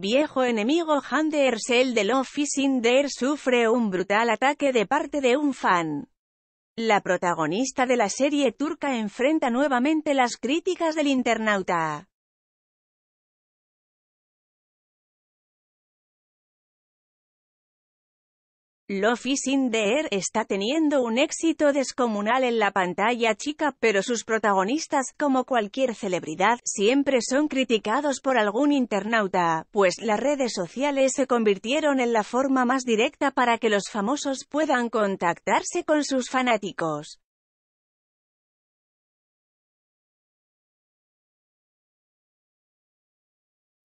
viejo enemigo Hande de Love is sufre un brutal ataque de parte de un fan. La protagonista de la serie turca enfrenta nuevamente las críticas del internauta. Lofi sin in está teniendo un éxito descomunal en la pantalla chica, pero sus protagonistas, como cualquier celebridad, siempre son criticados por algún internauta, pues las redes sociales se convirtieron en la forma más directa para que los famosos puedan contactarse con sus fanáticos.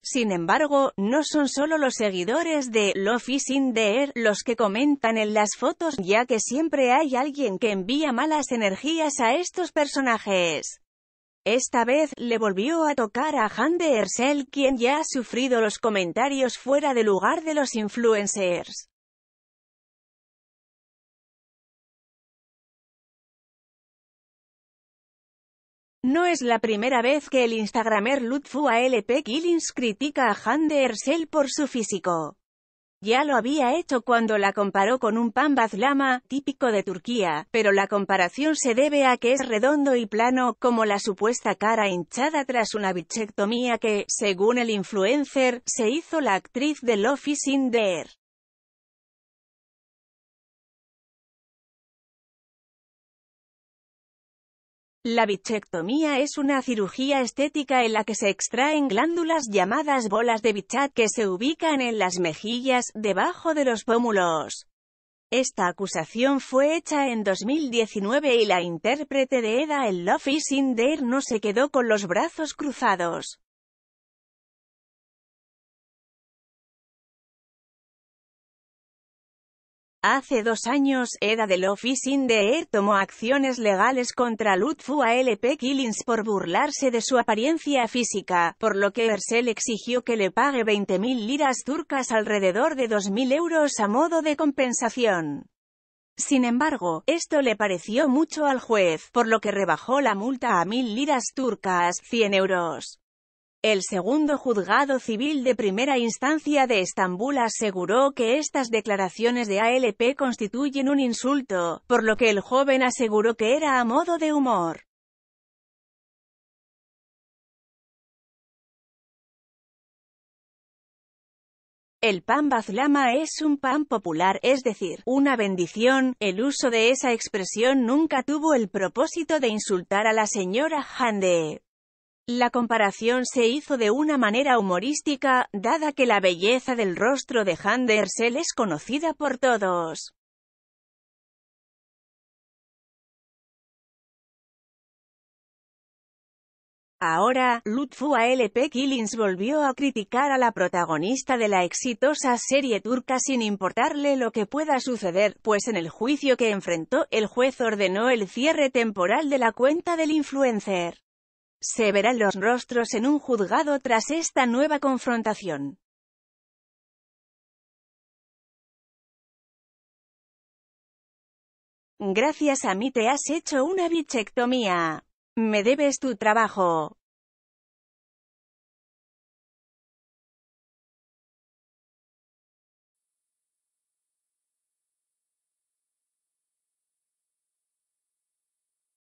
Sin embargo, no son solo los seguidores de Love is in the Air los que comentan en las fotos, ya que siempre hay alguien que envía malas energías a estos personajes. Esta vez, le volvió a tocar a Han de Ersel quien ya ha sufrido los comentarios fuera de lugar de los influencers. No es la primera vez que el instagramer Lutfu ALP Killings critica a Hande Ersel por su físico. Ya lo había hecho cuando la comparó con un pan Lama, típico de Turquía, pero la comparación se debe a que es redondo y plano, como la supuesta cara hinchada tras una bichectomía que, según el influencer, se hizo la actriz de Love is in La bichectomía es una cirugía estética en la que se extraen glándulas llamadas bolas de bichat que se ubican en las mejillas, debajo de los pómulos. Esta acusación fue hecha en 2019 y la intérprete de Eda El Love is no se quedó con los brazos cruzados. Hace dos años, Eda del Office in e tomó acciones legales contra Lutfu ALP Killings por burlarse de su apariencia física, por lo que Ersel exigió que le pague 20.000 liras turcas alrededor de 2.000 euros a modo de compensación. Sin embargo, esto le pareció mucho al juez, por lo que rebajó la multa a 1.000 liras turcas, 100 euros. El segundo juzgado civil de primera instancia de Estambul aseguró que estas declaraciones de ALP constituyen un insulto, por lo que el joven aseguró que era a modo de humor. El pan bazlama es un pan popular, es decir, una bendición. El uso de esa expresión nunca tuvo el propósito de insultar a la señora Hande, la comparación se hizo de una manera humorística, dada que la belleza del rostro de Ersel es conocida por todos. Ahora, Lutfu ALP Killings volvió a criticar a la protagonista de la exitosa serie turca sin importarle lo que pueda suceder, pues en el juicio que enfrentó, el juez ordenó el cierre temporal de la cuenta del influencer. Se verán los rostros en un juzgado tras esta nueva confrontación. Gracias a mí te has hecho una bichectomía. Me debes tu trabajo.